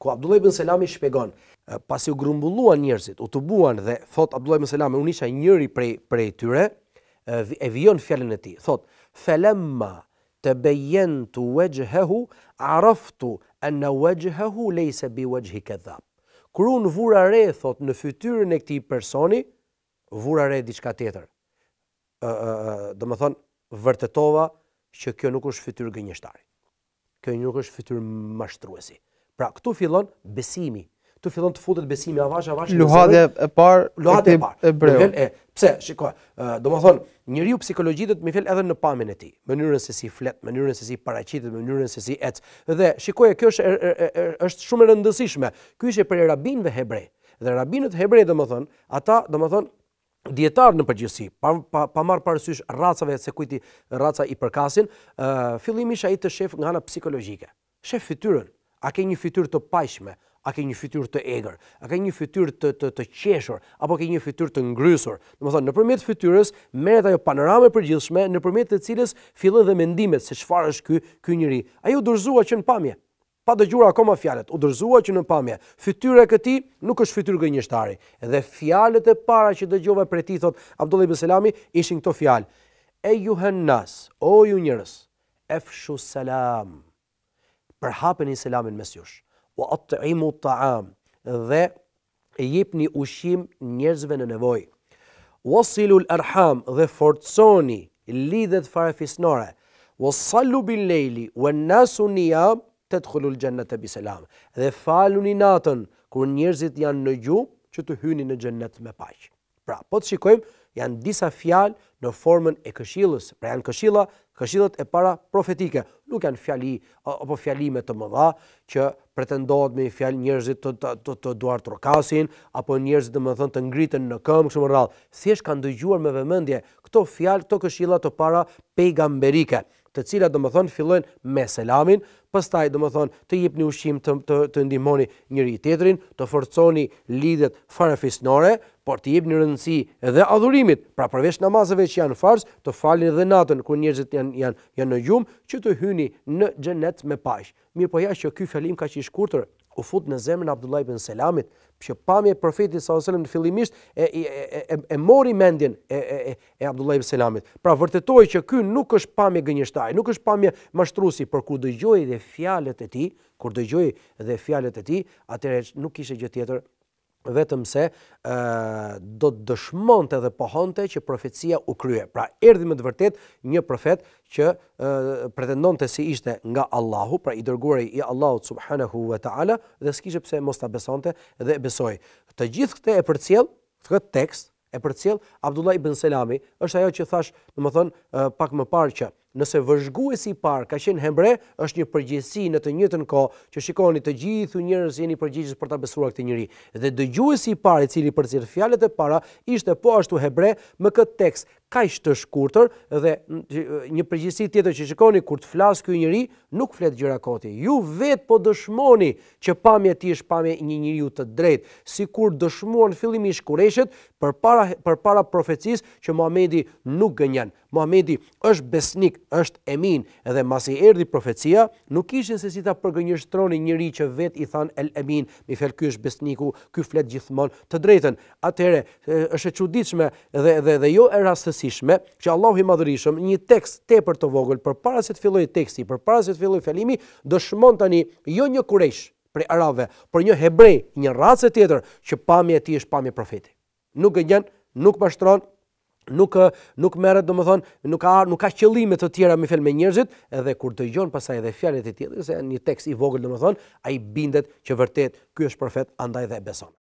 Ku Abdullah ibn Selami shpjegon, pasi u grumbulluan njerëzit, u të buan dhe thot Abdullah ibn Selami, un isha njëri prej, prej tyre, e vion fjallin e ti, thot, felemma tabayantu bejen araftu anna në wegjhehu lejse bi Kur un Kru në vura re, thot, në fytyrën e këti personi, vura re diçka tjetër. Dë më thonë, vërtetova që kjo nuk është fytyrë gënjeshtari. Kjo nuk është fytyrë mashtruesi. Pra këtu fillon besimi. Tu fillon të futet besimi avash avash. Luhat e parë, luhat e parë. Par. E pse? Shikoj, uh, domethënë, njeriu psikologjitë më fjal edhe në pamjen e tij, mënyrën se si flet, mënyrën se si paraqitet, mënyrën se si ec. Dhe shikoj, kjo është është shumë e rëndësishme. Ky ishte për rabinëve hebrej. Dhe rabinët hebrej domethënë, ata domethënë dietar në përgjithësi, pa pa, pa marr parasysh racave se kujti raca i përkasin, uh, fillimisht ai të shef nga ana psikologjike. Shef fytyrën, A ke një fityr të pajshme, a ke një fityr të egër, a ke një fityr të qeshur, apo ke një fityr të ngrysur. Në më thonë, në fityrës, meret ajo panorame përgjithshme, në përmjet të cilës fillë dhe mendimet se qëfar është këj njëri. Ajo dërzua që në pamje, pa dëgjura akoma fjalet, u dërzua që në pamje, fityre këti nuk është fityr gënjeshtari Dhe fjalet e para që dëgjove për ti, thot Abdulli Beselami, ishin këto fjalë E juhen o ju njërës, efshu salam për hapeni selamin mes jush, o at'imu të dhe e jepni ushim njerëzve në nevoj. O silul arham dhe forconi lidhet farefisnore, o salu bin lejli, o nasu një të të khullu gjennet të biselam, dhe falu një natën, kur njerëzit janë në gjumë, që të hyni në gjennet me paqë. Pra, po të shikojmë, janë disa fjalë në formën e këshillës, pra janë këshilla, këshillat e para profetike, nuk janë fjali apo fjalime të mëdha që pretendohet me fjalë njerëzit të të, të, të duart trokasin apo njerëzit domethënë të ngritën në këmbë kështu më radh. Thjesht kanë dëgjuar me vëmendje këto fjalë, këto këshilla të para pejgamberike të cilat domethën fillojnë me selamin, pastaj domethën të jepni ushqim të të, të ndihmoni njëri tjetrin, të forconi lidhet farefisnore, por të jepni rëndësi edhe adhurimit, pra përveç namazeve që janë farz, të falin dhe natën, kur njerëzit janë, janë, janë në gjumë, që të hyni në gjenet me paq. Mirë po ja që ky felim ka që i shkurtër, u fut në zemën Abdullah ibn Selamit, që pamje profetit s.a.s. në fillimisht e, e, e, e mori mendin e, e, e Abdullah ibn Selamit. Pra vërtetoj që ky nuk është pamje gënjështaj, nuk është pamje mashtrusi, për ku dëgjoi dhe fjalët e tij, kur dëgjoi dhe fjalët e ti, atëherë nuk kishte gjë tjetër vetëm se do të dëshmonte dhe pohonte që profetësia u krye. Pra, erdi me të vërtet një profet që pretendonte si ishte nga Allahu, pra i dërguar i Allahut subhanahu wa ta'ala, dhe s'kishë pse mos të besonte dhe besoj. Të gjithë këte e për cjell, të këtë tekst, e për cjell, Abdullah ibn Selami, është ajo që thash, në më thonë, pak më parë që, nëse vëzhguesi i parë ka qenë hembre, është një përgjegjësi në të njëjtën kohë që shikoni të gjithë njerëzit jeni përgjegjës për ta besuar këtë njerëz. Dhe dëgjuesi i parë i cili përcjell fjalët e para ishte po ashtu hebre me këtë tekst ishtë të shkurëtër dhe një përgjësi tjetër që shikoni kur të flasë kjo njëri, nuk fletë gjëra koti. Ju vetë po dëshmoni që pamje ti ishtë pamje një njëri ju të drejtë, si kur dëshmonë fillimi i shkureshet për para, për para profecis që Muhamedi nuk gënjen. Muhamedi është besnik, është emin, edhe mas i erdi profecia, nuk ishtë se si ta përgënjështroni njëri që vetë i thanë el emin, mi fel kjo është besniku, kjo fletë gjithmonë të drejtën. Atere, është e dhe, dhe, dhe jo e rëndësishme që Allahu i madhërishëm një tekst tepër të vogël përpara se të fillojë teksti, përpara se të fillojë fjalimi, dëshmon tani jo një kurresh prej arabëve, por një hebrej, një racë tjetër që pamja e tij është pamja e profetit. Nuk gënjen, nuk mashtron, nuk nuk merret domethën nuk ka nuk ka qëllime të tjera me fjalë me njerëzit edhe kur dëgjon pasaj edhe fjalët e tij se një tekst i vogël domethën ai bindet që vërtet ky është profet andaj dhe e beson